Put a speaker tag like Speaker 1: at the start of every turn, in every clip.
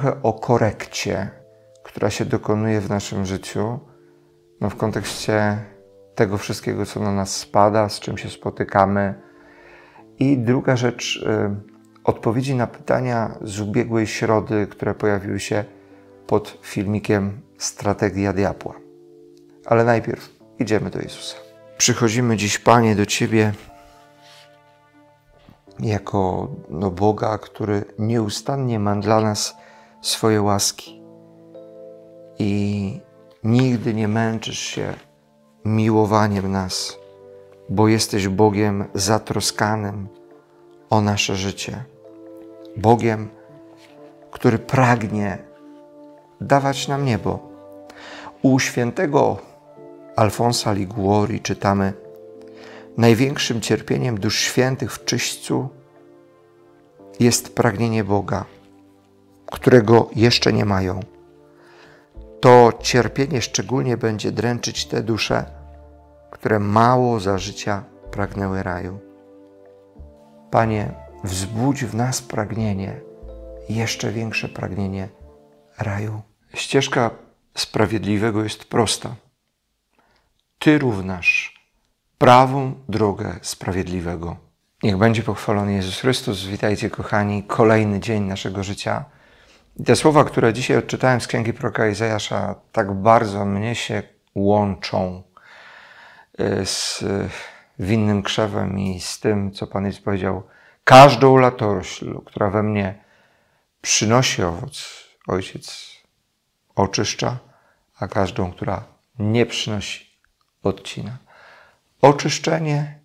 Speaker 1: trochę o korekcie, która się dokonuje w naszym życiu, no w kontekście tego wszystkiego, co na nas spada, z czym się spotykamy. I druga rzecz, y, odpowiedzi na pytania z ubiegłej środy, które pojawiły się pod filmikiem Strategia Diabła. Ale najpierw idziemy do Jezusa. Przychodzimy dziś, Panie, do Ciebie jako no, Boga, który nieustannie ma dla nas swoje łaski i nigdy nie męczysz się miłowaniem nas, bo jesteś Bogiem zatroskanym o nasze życie. Bogiem, który pragnie dawać nam niebo. U świętego Alfonsa Liguori czytamy: Największym cierpieniem dusz świętych w czyśćcu jest pragnienie Boga którego jeszcze nie mają. To cierpienie szczególnie będzie dręczyć te dusze, które mało za życia pragnęły raju. Panie, wzbudź w nas pragnienie, jeszcze większe pragnienie raju. Ścieżka sprawiedliwego jest prosta. Ty równasz prawą drogę sprawiedliwego. Niech będzie pochwalony Jezus Chrystus. Witajcie, kochani, kolejny dzień naszego życia. I te słowa, które dzisiaj odczytałem z księgi proroka Izajasza, tak bardzo mnie się łączą y, z y, winnym krzewem i z tym, co Pan Jezus powiedział. Każdą latorośl, która we mnie przynosi owoc, Ojciec oczyszcza, a każdą, która nie przynosi, odcina. Oczyszczenie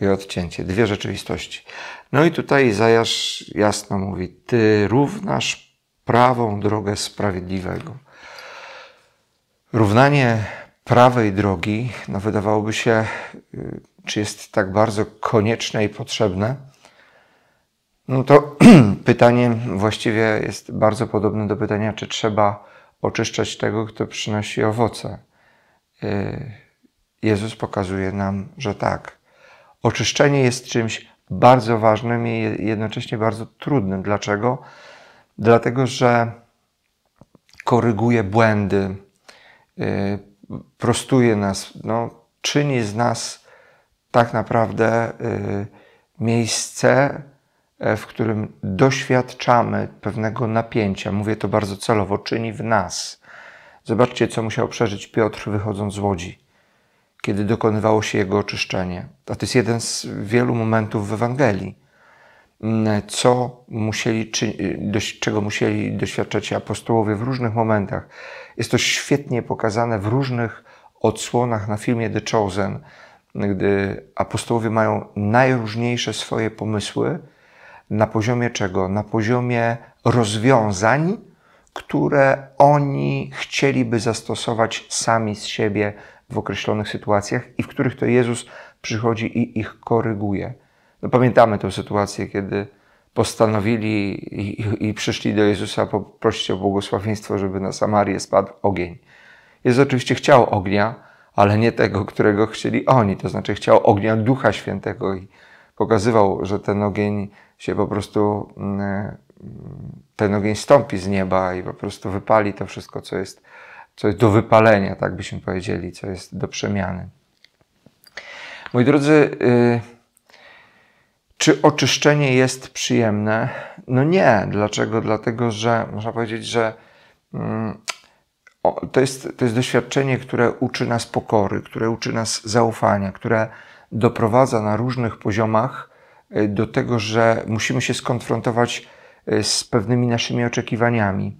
Speaker 1: i odcięcie. Dwie rzeczywistości. No i tutaj Izajasz jasno mówi, Ty równasz prawą drogę sprawiedliwego. Równanie prawej drogi, no wydawałoby się, y, czy jest tak bardzo konieczne i potrzebne, no to pytanie właściwie jest bardzo podobne do pytania, czy trzeba oczyszczać tego, kto przynosi owoce. Y, Jezus pokazuje nam, że tak. Oczyszczenie jest czymś bardzo ważnym i jednocześnie bardzo trudnym. Dlaczego? dlatego że koryguje błędy, y, prostuje nas, no, czyni z nas tak naprawdę y, miejsce, e, w którym doświadczamy pewnego napięcia. Mówię to bardzo celowo, czyni w nas. Zobaczcie, co musiał przeżyć Piotr wychodząc z łodzi, kiedy dokonywało się jego oczyszczenie. A to jest jeden z wielu momentów w Ewangelii co musieli, czy, y, czego musieli doświadczać apostołowie w różnych momentach. Jest to świetnie pokazane w różnych odsłonach na filmie The Chosen, gdy apostołowie mają najróżniejsze swoje pomysły na poziomie czego? Na poziomie rozwiązań, które oni chcieliby zastosować sami z siebie w określonych sytuacjach i w których to Jezus przychodzi i ich koryguje. No pamiętamy tę sytuację, kiedy postanowili i, i przyszli do Jezusa poprosić o błogosławieństwo, żeby na Samarię spadł ogień. Jezus oczywiście chciał ognia, ale nie tego, którego chcieli oni, to znaczy chciał ognia Ducha Świętego i pokazywał, że ten ogień się po prostu, mm, ten ogień stąpi z nieba i po prostu wypali to wszystko, co jest, co jest do wypalenia, tak byśmy powiedzieli, co jest do przemiany. Moi drodzy, yy, czy oczyszczenie jest przyjemne? No nie. Dlaczego? Dlatego, że można powiedzieć, że mm, o, to, jest, to jest doświadczenie, które uczy nas pokory, które uczy nas zaufania, które doprowadza na różnych poziomach y, do tego, że musimy się skonfrontować y, z pewnymi naszymi oczekiwaniami.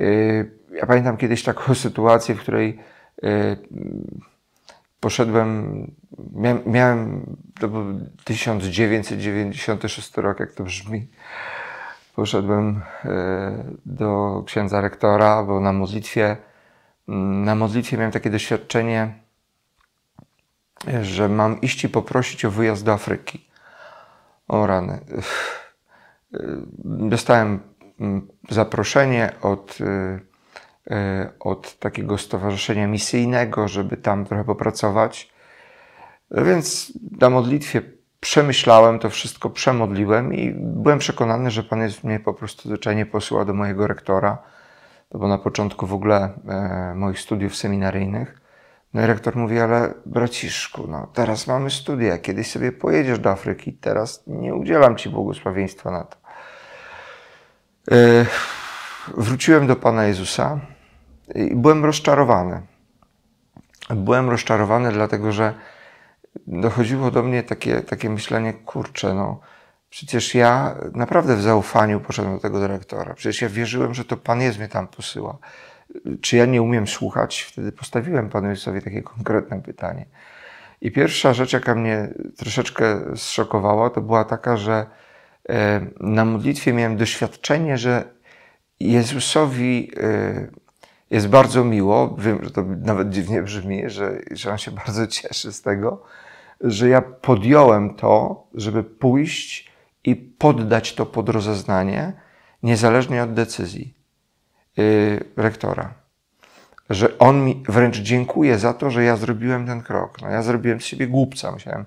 Speaker 1: Y, ja pamiętam kiedyś taką sytuację, w której poszedłem, miałem, miałem, to był 1996 rok, jak to brzmi, poszedłem e, do księdza rektora, bo na modlitwie, mm, na modlitwie miałem takie doświadczenie, że mam iść i poprosić o wyjazd do Afryki. O rany. E, dostałem mm, zaproszenie od e, E, od takiego stowarzyszenia misyjnego, żeby tam trochę popracować. No więc na modlitwie przemyślałem to wszystko, przemodliłem i byłem przekonany, że Pan jest mnie po prostu zwyczajnie posyła do mojego rektora, bo na początku w ogóle e, moich studiów seminaryjnych. No i rektor mówi, ale braciszku, no teraz mamy studia, kiedyś sobie pojedziesz do Afryki, teraz nie udzielam Ci błogosławieństwa na to. E, wróciłem do Pana Jezusa, byłem rozczarowany. Byłem rozczarowany, dlatego że dochodziło do mnie takie, takie myślenie, kurczę, no przecież ja naprawdę w zaufaniu poszedłem do tego dyrektora. Przecież ja wierzyłem, że to Pan jest mnie tam posyła. Czy ja nie umiem słuchać? Wtedy postawiłem Panu Jezusowi takie konkretne pytanie. I pierwsza rzecz, jaka mnie troszeczkę zszokowała, to była taka, że e, na modlitwie miałem doświadczenie, że Jezusowi e, jest bardzo miło, wiem, że to nawet dziwnie brzmi, że, że on się bardzo cieszy z tego, że ja podjąłem to, żeby pójść i poddać to pod rozeznanie, niezależnie od decyzji yy, rektora. Że on mi wręcz dziękuję za to, że ja zrobiłem ten krok. No, ja zrobiłem z siebie głupca. Musiałem,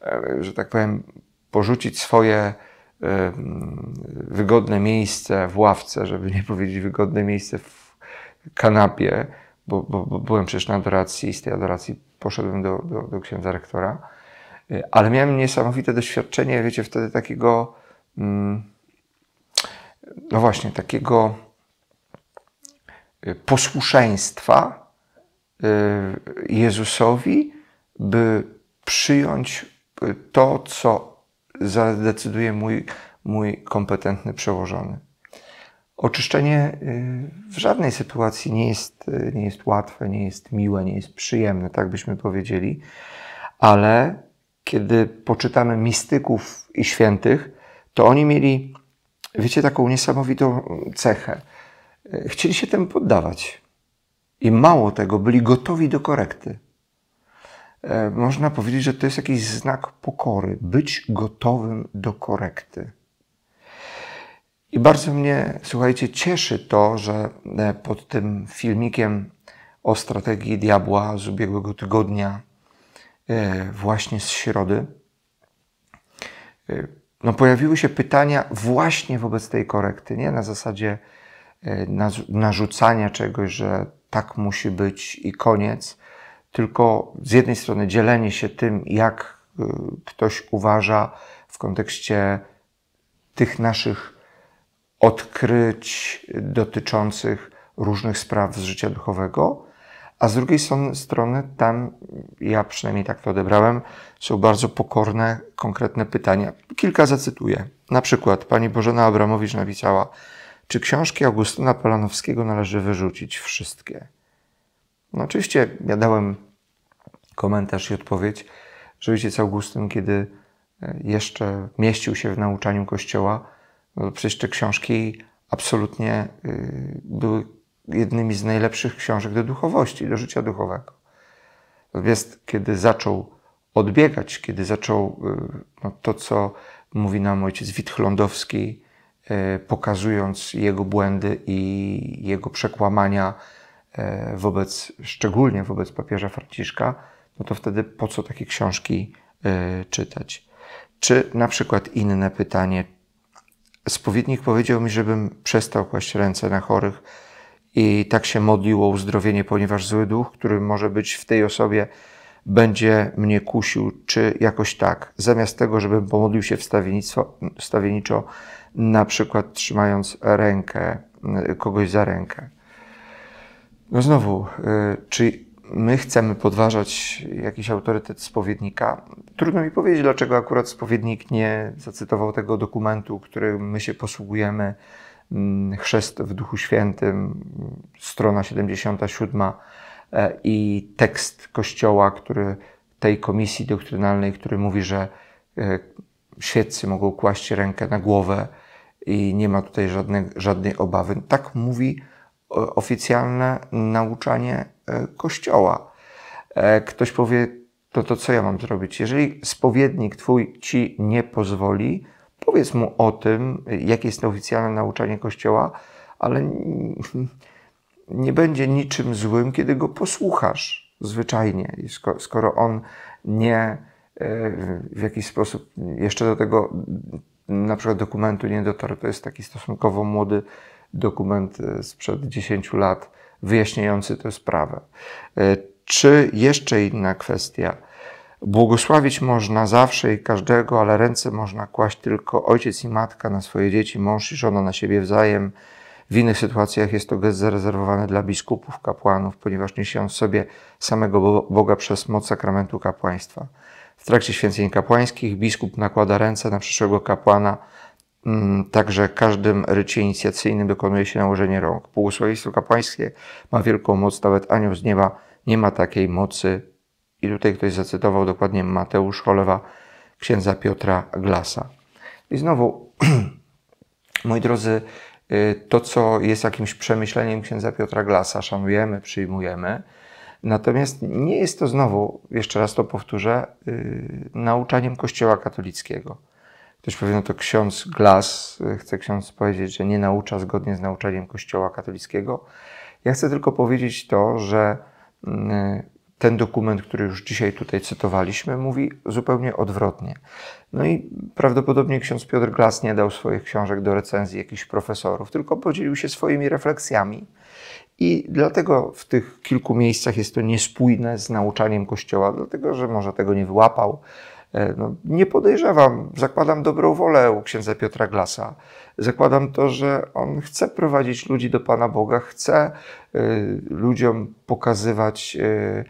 Speaker 1: yy, że tak powiem, porzucić swoje yy, wygodne miejsce w ławce, żeby nie powiedzieć wygodne miejsce w kanapie, bo, bo, bo byłem przecież na adoracji i z tej adoracji poszedłem do, do, do księdza rektora, y, ale miałem niesamowite doświadczenie, wiecie, wtedy takiego, mm, no właśnie, takiego y, posłuszeństwa y, Jezusowi, by przyjąć to, co zadecyduje mój, mój kompetentny przełożony. Oczyszczenie y, w żadnej sytuacji nie jest, y, nie jest łatwe, nie jest miłe, nie jest przyjemne, tak byśmy powiedzieli, ale kiedy poczytamy mistyków i świętych, to oni mieli, wiecie, taką niesamowitą cechę. Y, chcieli się temu poddawać. I mało tego, byli gotowi do korekty. Można powiedzieć, że to jest jakiś znak pokory, być gotowym do korekty. I bardzo mnie, słuchajcie, cieszy to, że e, pod tym filmikiem o strategii diabła z ubiegłego tygodnia, e, właśnie z środy, e, no pojawiły się pytania właśnie wobec tej korekty, nie na zasadzie narzucania czegoś, że tak musi być i koniec, tylko z jednej strony dzielenie się tym, jak ktoś uważa w kontekście tych naszych odkryć dotyczących różnych spraw z życia duchowego, a z drugiej strony tam, ja przynajmniej tak to odebrałem, są bardzo pokorne, konkretne pytania. Kilka zacytuję. Na przykład pani Bożena Abramowicz napisała, czy książki Augustyna Polanowskiego należy wyrzucić wszystkie? No oczywiście ja dałem komentarz i odpowiedź, że ojciec Augustyn, kiedy e, jeszcze mieścił się w nauczaniu Kościoła, no, przecież te książki absolutnie y, były jednymi z najlepszych książek do duchowości, do życia duchowego. Natomiast kiedy zaczął odbiegać, kiedy zaczął y, no, to, co mówi nam ojciec Witchlądowski, y, pokazując jego błędy i jego przekłamania wobec, szczególnie wobec papieża Franciszka, no to wtedy po co takie książki czytać? Czy na przykład inne pytanie, spowiednik powiedział mi, żebym przestał kłaść ręce na chorych i tak się modlił o uzdrowienie, ponieważ zły duch, który może być w tej osobie, będzie mnie kusił, czy jakoś tak. Zamiast tego, żebym pomodlił się wstawienniczo, na przykład trzymając rękę, kogoś za rękę. No znowu, y, czy my chcemy podważać jakiś autorytet spowiednika. Trudno mi powiedzieć, dlaczego akurat spowiednik nie zacytował tego dokumentu, którym my się posługujemy, mm, Chrzest w Duchu Świętym, strona 77 e, i tekst Kościoła, który tej komisji doktrynalnej, który mówi, że e, świeccy mogą kłaść rękę na głowę i nie ma tutaj żadnej, żadnej obawy. Tak mówi e, oficjalne nauczanie E, kościoła. E, ktoś powie, to, to co ja mam zrobić? Jeżeli spowiednik twój ci nie pozwoli, powiedz mu o tym, jakie jest to oficjalne nauczanie Kościoła, ale nie będzie niczym złym, kiedy go posłuchasz zwyczajnie, skoro on nie e, w jakiś sposób jeszcze do tego na przykład dokumentu nie dotarł. To jest taki stosunkowo młody dokument sprzed 10 lat wyjaśniający tę sprawę. E, czy jeszcze inna kwestia? Błogosławić można zawsze i każdego, ale ręce można kłaść tylko ojciec i matka na swoje dzieci, mąż i żona na siebie wzajem. W innych sytuacjach jest to gest zarezerwowany dla biskupów, kapłanów, ponieważ niesie on w sobie samego Boga przez moc sakramentu kapłaństwa. W trakcie święceń kapłańskich biskup nakłada ręce na przyszłego kapłana, Mm, także każdym rycie inicjacyjnym dokonuje się nałożenie rąk. Błogosławieństwo kapłańskie ma wielką moc, nawet anioł z nieba nie ma takiej mocy. I tutaj ktoś zacytował dokładnie Mateusz Cholewa, księdza Piotra Glasa. I znowu, moi drodzy, y, to co jest jakimś przemyśleniem księdza Piotra Glasa, szanujemy, przyjmujemy. Natomiast nie jest to znowu, jeszcze raz to powtórzę, y, nauczaniem Kościoła katolickiego. Też powiedział, no to ksiądz Glas, y, chce ksiądz powiedzieć, że nie naucza zgodnie z nauczaniem Kościoła katolickiego. Ja chcę tylko powiedzieć to, że mm, y, ten dokument, który już dzisiaj tutaj cytowaliśmy, mówi zupełnie odwrotnie. No i prawdopodobnie ksiądz Piotr Glas nie dał swoich książek do recenzji jakichś profesorów, tylko podzielił się swoimi refleksjami. I dlatego w tych kilku miejscach jest to niespójne z nauczaniem Kościoła, dlatego że może tego nie wyłapał, E, no, nie podejrzewam, zakładam dobrą wolę u księdza Piotra Glasa. Zakładam to, że on chce prowadzić ludzi do Pana Boga, chce y, ludziom pokazywać y,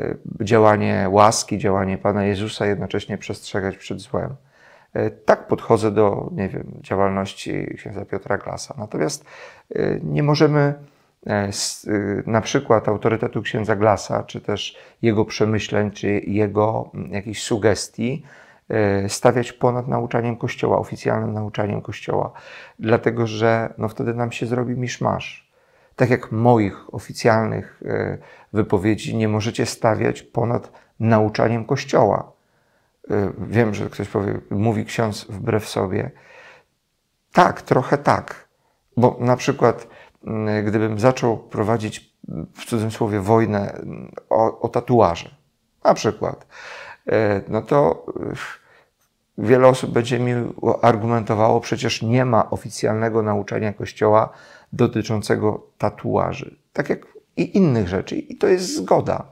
Speaker 1: y, działanie łaski, działanie Pana Jezusa, jednocześnie przestrzegać przed złem. Tak podchodzę do, nie wiem, działalności księdza Piotra Glasa. Natomiast nie możemy z, e, y, na przykład autorytetu księdza Glasa, czy też jego przemyśleń, czy jego mm, jakichś sugestii, e, stawiać ponad nauczaniem Kościoła, oficjalnym nauczaniem Kościoła, dlatego że no, wtedy nam się zrobi miszmasz. Tak jak moich oficjalnych e, wypowiedzi nie możecie stawiać ponad nauczaniem Kościoła. Wiem, że ktoś powie, mówi ksiądz wbrew sobie. Tak, trochę tak, bo na przykład Y, gdybym zaczął prowadzić w cudzysłowie wojnę y, o, o tatuaże, na przykład, y, no to wiele osób będzie mi argumentowało, przecież nie ma oficjalnego nauczania Kościoła dotyczącego tatuaży, tak jak i innych rzeczy, i to jest zgoda.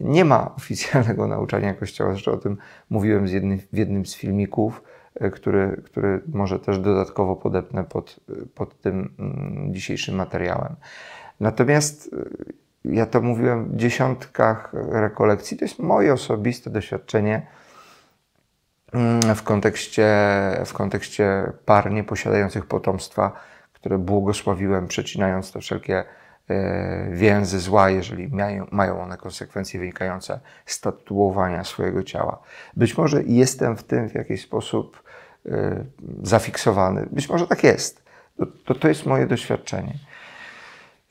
Speaker 1: Nie ma oficjalnego nauczania Kościoła, zresztą o tym mówiłem z jednym, w jednym z filmików E, który, który może też dodatkowo podepnę pod, e, pod tym mm, dzisiejszym materiałem. Natomiast e, ja to mówiłem w dziesiątkach rekolekcji, to jest moje osobiste doświadczenie mm, w kontekście, w kontekście par nieposiadających potomstwa, które błogosławiłem, przecinając te wszelkie więzy zła, jeżeli mają, mają one konsekwencje wynikające z tatuowania swojego ciała. Być może jestem w tym w jakiś sposób Y, zafiksowany. Być może tak jest. To, to jest moje doświadczenie.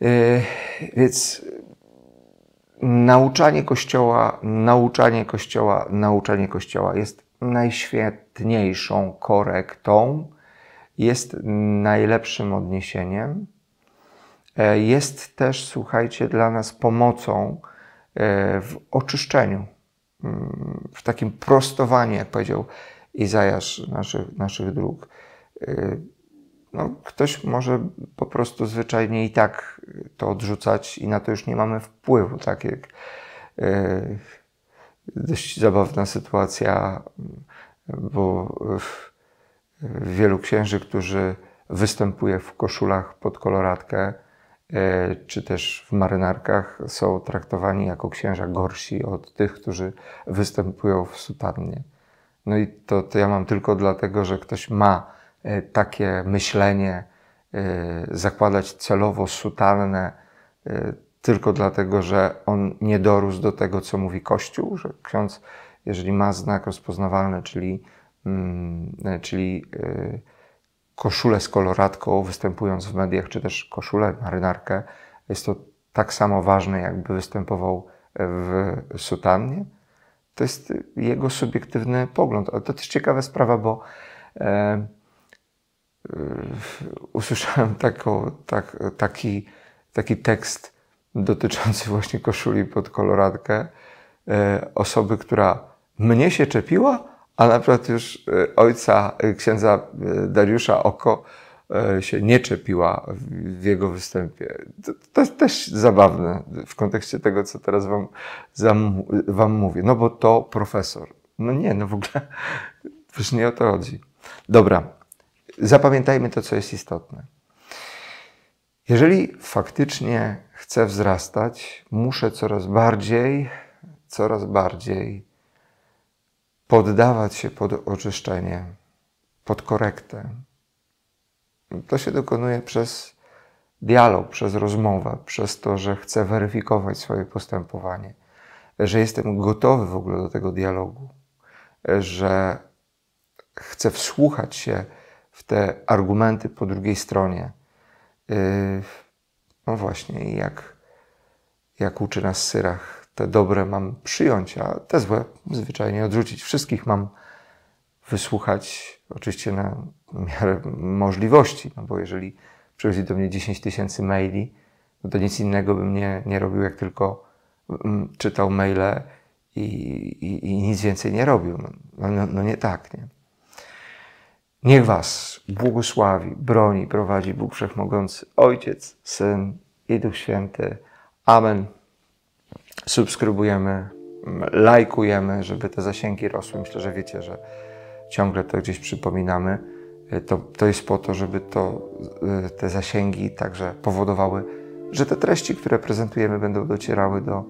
Speaker 1: Y, więc nauczanie Kościoła, nauczanie Kościoła, nauczanie Kościoła jest najświetniejszą korektą, jest najlepszym odniesieniem. E, jest też, słuchajcie, dla nas pomocą e, w oczyszczeniu, mm, w takim prostowaniu, jak powiedział Izajasz naszych, naszych dróg. Y, no, ktoś może po prostu zwyczajnie i tak to odrzucać i na to już nie mamy wpływu, tak jak y, dość zabawna sytuacja, bo wielu księży, którzy występuje w koszulach pod koloratkę, y, czy też w marynarkach są traktowani jako księża gorsi od tych, którzy występują w sutannie. No i to, to ja mam tylko dlatego, że ktoś ma e, takie myślenie, e, zakładać celowo sutanę e, tylko dlatego, że on nie dorósł do tego, co mówi Kościół, że ksiądz, jeżeli ma znak rozpoznawalny, czyli, mm, czyli koszulę z koloratką, występując w mediach, czy też koszulę, marynarkę, jest to tak samo ważne, jakby występował w sutannie. To jest jego subiektywny pogląd. Ale to też ciekawa sprawa, bo e, e, usłyszałem tak, taki, taki tekst dotyczący właśnie koszuli pod koloradkę e, osoby, która mnie się czepiła, a na przykład już e, ojca e, księdza e, Dariusza Oko E, się nie czepiła w jego występie. To, to jest też zabawne w kontekście tego, co teraz wam, zam, wam mówię. No bo to profesor. No nie, no w ogóle już nie o to chodzi. Dobra, zapamiętajmy to, co jest istotne. Jeżeli faktycznie chcę wzrastać, muszę coraz bardziej, coraz bardziej poddawać się pod oczyszczenie, pod korektę, to się dokonuje przez dialog, przez rozmowę, przez to, że chcę weryfikować swoje postępowanie, że jestem gotowy w ogóle do tego dialogu, że chcę wsłuchać się w te argumenty po drugiej stronie. Y, no właśnie, jak, jak uczy nas Syrach, te dobre mam przyjąć, a te złe zwyczajnie odrzucić. Wszystkich mam wysłuchać, oczywiście na miarę możliwości, no bo jeżeli przychodzi do mnie 10 tysięcy maili, no to nic innego bym nie, nie robił, jak tylko mm, czytał maile i, i, i, nic więcej nie robił. No, no, no, no nie tak, nie? Niech Was błogosławi, broni, prowadzi Bóg Wszechmogący, Ojciec, Syn i Duch Święty. Amen. Subskrybujemy, mm, lajkujemy, żeby te zasięgi rosły. Myślę, że wiecie, że ciągle to gdzieś przypominamy. E, to, to jest po to, żeby to, e, te zasięgi także powodowały, że te treści, które prezentujemy, będą docierały do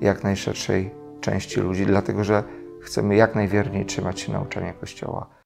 Speaker 1: jak najszerszej części ludzi, dlatego że chcemy jak najwierniej trzymać się nauczania Kościoła.